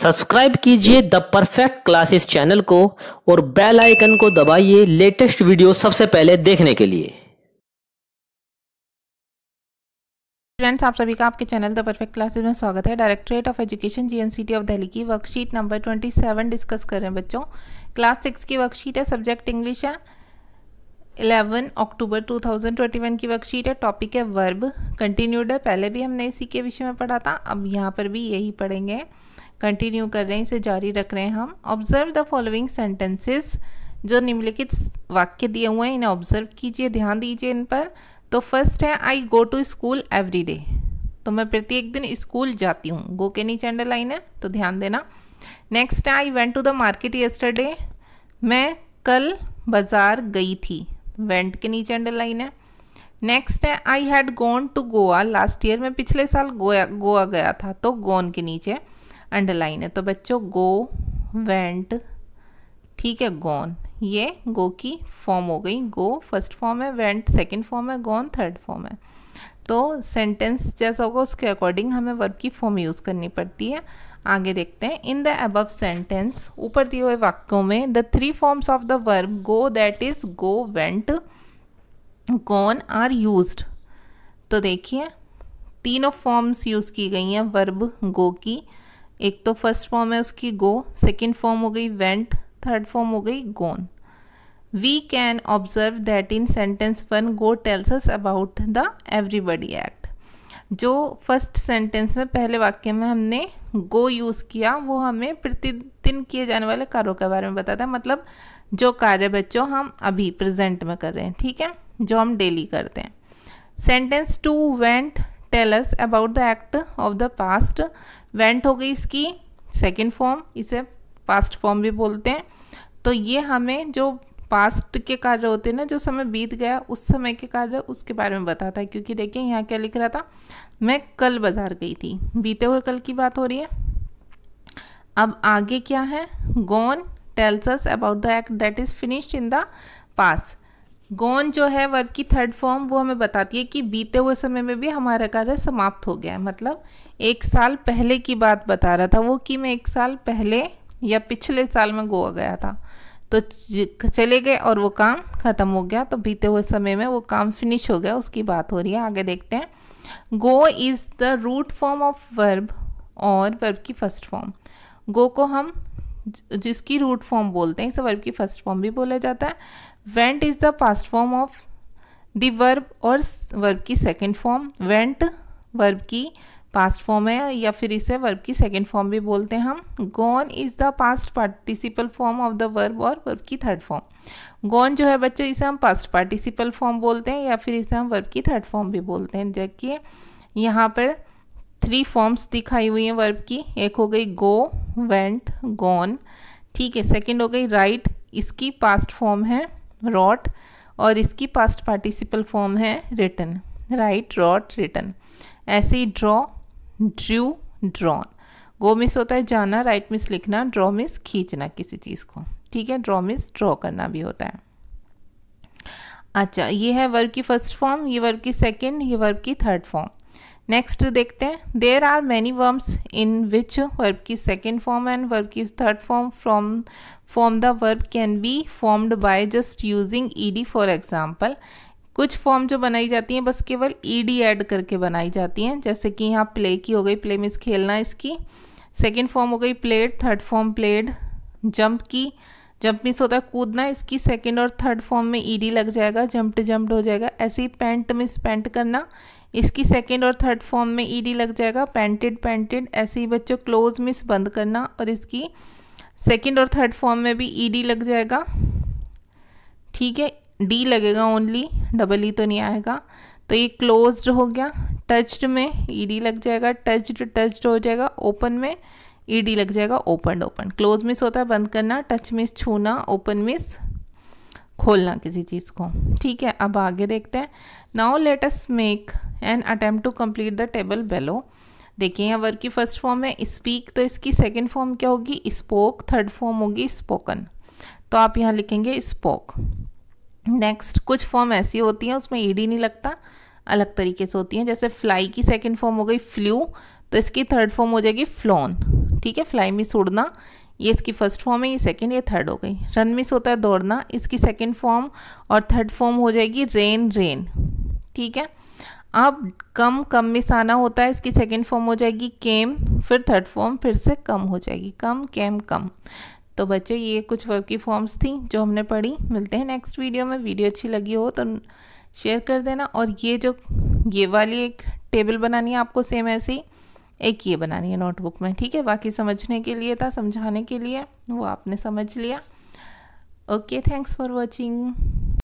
subscribe कीजिए the perfect classes channel को और बेल आइकन को दबाइए लेटेस्ट वीडियो सबसे पहले देखने के लिए फ्रेंड्स आप सभी का आपके चैनल द परफेक्ट क्लासेस में स्वागत है Directorate of Education GNCT of Delhi की वर्कशीट नंबर 27 डिस्कस कर रहे हैं बच्चों क्लास सिक्स की वर्कशीट है सब्जेक्ट इंग्लिश है 11 अक्टूबर 2021 की वर्कशीट है टॉपिक है वर्ब कंटिन्यूड है पहले भी हमने इसी के विषय में पढ़ा था अब यहाँ पर भी यही पढ़ेंगे कंटिन्यू कर रहे हैं इसे जारी रख रहे हैं हम ऑब्जर्व द फॉलोइंग सेंटेंसेस जो निम्नलिखित वाक्य दिए हुए हैं इन्हें ऑब्जर्व कीजिए ध्यान दीजिए इन पर तो फर्स्ट है I go to school every day तो मैं प्रत्येक दिन स्कूल जाती हूँ गो के नीचे अंडरलाइन है तो ध्यान देना नेक्स्ट है I went to the market yesterday मैं कल बाज़ार गई थी वेंट के नीचे अंडरलाइन है नेक्स्ट है I had gone to Goa last year मैं पिछले साल गोया गोवा गया था तो गोन के नीचे अंडरलाइन है तो बच्चों गो वेंट ठीक है गॉन ये गो की फॉर्म हो गई गो फर्स्ट फॉर्म है वेंट सेकंड फॉर्म है गॉन थर्ड फॉर्म है तो सेंटेंस जैसा होगा उसके अकॉर्डिंग हमें वर्ब की फॉर्म यूज़ करनी पड़ती है आगे देखते हैं इन द अबव सेंटेंस ऊपर दिए हुए वाक्यों में the three forms of the verb go that is go went gone are use तो देखिए तीनों फॉर्म्स यूज़ की गई हैं वर्ब गो की एक तो फर्स्ट फॉर्म है उसकी गो सेकेंड फॉर्म हो गई वेंट थर्ड फॉर्म हो गई gone we can observe that in sentence one go tells us about the everybody act जो फर्स्ट सेंटेंस में पहले वाक्य में हमने गो यूज़ किया वो हमें प्रतिदिन किए जाने वाले कार्यों के बारे में बताता है मतलब जो कार्य बच्चों हम अभी प्रेजेंट में कर रहे हैं ठीक है जो हम डेली करते हैं sentence two went tell us about the act of the past went हो गई इसकी सेकेंड फॉर्म इसे पास्ट फॉर्म भी बोलते हैं तो ये हमें जो पास्ट के कार्य होते हैं ना जो समय बीत गया उस समय के कार्य उसके बारे में बताता है क्योंकि देखिए यहाँ क्या लिख रहा था मैं कल बाज़ार गई थी बीते हुए कल की बात हो रही है अब आगे क्या है gone tells us about the act that is finished in the past gone जो है वर्ब की थर्ड फॉर्म वो हमें बताती है कि बीते हुए समय में भी हमारा कार्य समाप्त हो गया है मतलब एक साल पहले की बात बता रहा था वो कि मैं एक साल पहले या पिछले साल में गोवा गया था तो चले गए और वो काम ख़त्म हो गया तो बीते हुए समय में वो काम फिनिश हो गया उसकी बात हो रही है आगे देखते हैं go is the root form of verb और वर्ब की फर्स्ट फॉर्म गो को हम जिसकी रूट फॉर्म बोलते हैं इस वर्ब की फर्स्ट फॉर्म भी बोला जाता है went is the past form of the verb और वर्ब की सेकेंड फॉर्म वेंट वर्ब की पास्ट फॉर्म है या फिर इसे वर्ब की सेकेंड फॉर्म भी बोलते हैं हम gone is the past participle form of the verb और वर्ब की थर्ड फॉर्म गॉन जो है बच्चों इसे हम पास्ट पार्टिसिपल फॉर्म बोलते हैं या फिर इसे हम वर्ब की थर्ड फॉर्म भी बोलते हैं जबकि यहाँ पर थ्री फॉर्म्स दिखाई हुई हैं वर्ब की एक हो गई गो वेंट गॉन ठीक है सेकंड हो गई राइट इसकी पास्ट फॉर्म है रॉट और इसकी पास्ट पार्टिसिपल फॉर्म है रिटन राइट रॉट रिटन ऐसे ही draw drew drawn go means होता है जाना राइट मिस लिखना ड्रॉ मिस खींचना किसी चीज़ को ठीक है ड्रॉ मिस ड्रॉ करना भी होता है अच्छा ये है वर्ब की फर्स्ट फॉर्म ये वर्ब की सेकेंड ये वर्ब की थर्ड फॉर्म नेक्स्ट देखते हैं there are many verbs in which verb की सेकेंड फॉर्म एंड वर्ब की third form from form the verb can be formed by just using E D for example कुछ form जो बनाई जाती हैं बस केवल ई डी एड करके बनाई जाती हैं जैसे कि यहाँ प्ले की हो गई प्ले मीन्स खेलना इसकी सेकेंड फॉर्म हो गई played third form played jump की जंप मिस होता है कूदना इसकी सेकेंड और थर्ड फॉर्म में ईडी लग जाएगा जंप्ड जंप्ड हो जाएगा ऐसे ही पेंट मिस पेंट करना इसकी सेकेंड और थर्ड फॉर्म में ईडी लग जाएगा पेंटेड पेंटेड ऐसे ही बच्चों क्लोज मिस बंद करना और इसकी सेकेंड और थर्ड फॉर्म में भी ईडी लग जाएगा ठीक है डी लगेगा ओनली डबल ई तो नहीं आएगा तो ये क्लोज्ड हो गया टच्ड में ईडी लग जाएगा टच्ड टच्ड हो जाएगा ओपन में ई डी लग जाएगा ओपन ओपन क्लोज मिस होता है बंद करना टच मिस छूना ओपन मिस खोलना किसी चीज़ को ठीक है अब आगे देखते हैं now let us make an attempt to complete the table below देखिए यहाँ वर्क की फर्स्ट फॉर्म है स्पीक तो इसकी सेकेंड फॉर्म क्या होगी स्पोक थर्ड फॉर्म होगी स्पोकन तो आप यहाँ लिखेंगे स्पोक नेक्स्ट कुछ फॉर्म ऐसी होती हैं उसमें ईडी नहीं लगता अलग तरीके से होती हैं जैसे फ्लाई की सेकेंड फॉर्म हो गई फ्लू तो इसकी थर्ड फॉर्म हो जाएगी फ्लोन ठीक है फ्लाई मिस उड़ना ये इसकी फर्स्ट फॉर्म है ये सेकेंड ये थर्ड हो गई रन मिस होता है दौड़ना इसकी सेकेंड फॉर्म और थर्ड फॉर्म हो जाएगी रेन रेन ठीक है अब कम कम मिस आना होता है इसकी सेकेंड फॉर्म हो जाएगी केम फिर थर्ड फॉर्म फिर से कम हो जाएगी कम केम कम तो बच्चे ये कुछ वर्ग की फॉर्म्स थी जो हमने पढ़ी मिलते हैं नेक्स्ट वीडियो में वीडियो अच्छी लगी हो तो शेयर कर देना और ये जो ये वाली एक टेबल बनानी है आपको सेम ऐसी एक ये बनानी है नोटबुक में ठीक है बाकी समझने के लिए था समझाने के लिए वो आपने समझ लिया ओके थैंक्स फॉर वॉचिंग